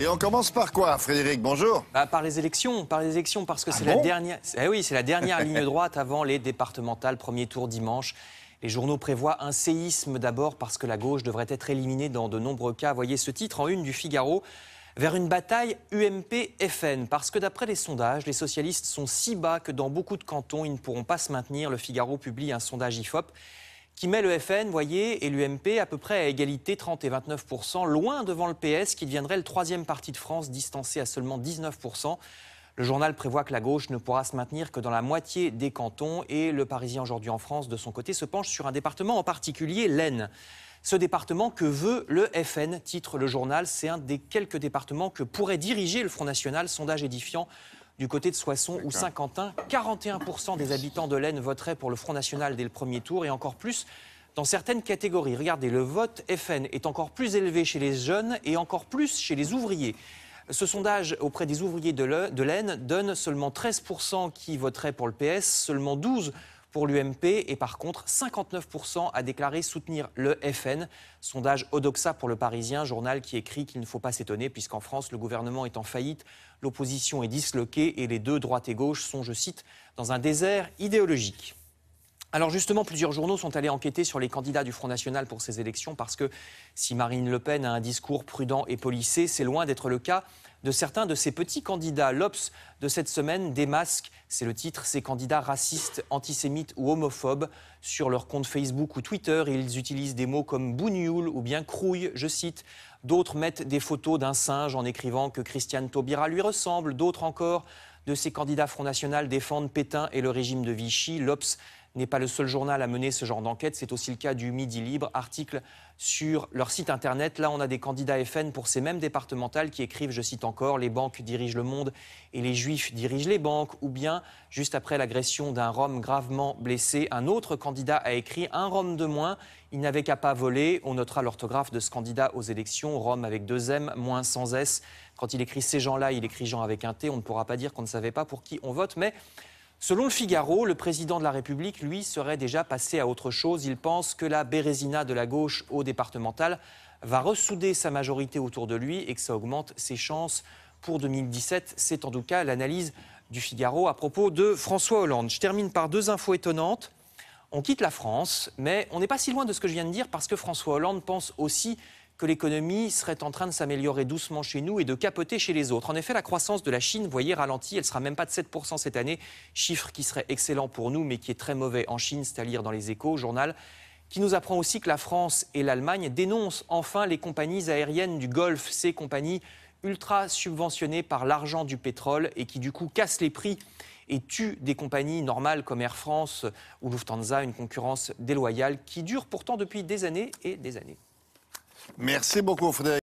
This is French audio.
Et on commence par quoi, Frédéric Bonjour. Bah, par les élections, par les élections, parce que ah c'est la dernière. Eh oui, c'est la dernière ligne droite avant les départementales. Premier tour dimanche. Les journaux prévoient un séisme d'abord parce que la gauche devrait être éliminée dans de nombreux cas. Voyez ce titre en une du Figaro vers une bataille UMP-FN, parce que d'après les sondages, les socialistes sont si bas que dans beaucoup de cantons, ils ne pourront pas se maintenir. Le Figaro publie un sondage IFOP qui met le FN, voyez, et l'UMP à peu près à égalité 30 et 29 loin devant le PS qui deviendrait le troisième parti de France, distancé à seulement 19 le journal prévoit que la gauche ne pourra se maintenir que dans la moitié des cantons et le Parisien aujourd'hui en France, de son côté, se penche sur un département en particulier, l'Aisne. Ce département que veut le FN, titre le journal, c'est un des quelques départements que pourrait diriger le Front National, sondage édifiant du côté de Soissons ou Saint-Quentin. 41% des habitants de l'Aisne voteraient pour le Front National dès le premier tour et encore plus dans certaines catégories. Regardez, le vote FN est encore plus élevé chez les jeunes et encore plus chez les ouvriers. Ce sondage auprès des ouvriers de l'Aisne donne seulement 13% qui voteraient pour le PS, seulement 12% pour l'UMP et par contre 59% a déclaré soutenir le FN. Sondage Odoxa pour le Parisien, journal qui écrit qu'il ne faut pas s'étonner puisqu'en France le gouvernement est en faillite, l'opposition est disloquée et les deux droite et gauche sont, je cite, dans un désert idéologique. Alors justement, plusieurs journaux sont allés enquêter sur les candidats du Front National pour ces élections parce que si Marine Le Pen a un discours prudent et policé, c'est loin d'être le cas de certains de ces petits candidats. L'Obs de cette semaine démasque, c'est le titre, ces candidats racistes, antisémites ou homophobes. Sur leur compte Facebook ou Twitter, ils utilisent des mots comme bougnoule ou bien crouille, je cite. D'autres mettent des photos d'un singe en écrivant que Christiane Taubira lui ressemble. D'autres encore de ces candidats Front National défendent Pétain et le régime de Vichy. L'Obs n'est pas le seul journal à mener ce genre d'enquête. C'est aussi le cas du Midi Libre, article sur leur site internet. Là, on a des candidats FN pour ces mêmes départementales qui écrivent, je cite encore, les banques dirigent le monde et les juifs dirigent les banques. Ou bien, juste après l'agression d'un Rome gravement blessé, un autre candidat a écrit un Rome de moins. Il n'avait qu'à pas voler. On notera l'orthographe de ce candidat aux élections, Rome avec deux M, moins sans S. Quand il écrit ces gens-là, il écrit gens avec un T. On ne pourra pas dire qu'on ne savait pas pour qui on vote, mais Selon le Figaro, le président de la République, lui, serait déjà passé à autre chose. Il pense que la bérésina de la gauche au départemental va ressouder sa majorité autour de lui et que ça augmente ses chances pour 2017. C'est en tout cas l'analyse du Figaro à propos de François Hollande. Je termine par deux infos étonnantes. On quitte la France, mais on n'est pas si loin de ce que je viens de dire parce que François Hollande pense aussi que l'économie serait en train de s'améliorer doucement chez nous et de capoter chez les autres. En effet, la croissance de la Chine, vous voyez, ralentit. Elle sera même pas de 7% cette année, chiffre qui serait excellent pour nous, mais qui est très mauvais en Chine, c'est à lire dans les échos, journal qui nous apprend aussi que la France et l'Allemagne dénoncent enfin les compagnies aériennes du Golfe, ces compagnies ultra subventionnées par l'argent du pétrole et qui du coup cassent les prix et tuent des compagnies normales comme Air France ou Lufthansa, une concurrence déloyale qui dure pourtant depuis des années et des années. Merci beaucoup, Frédéric.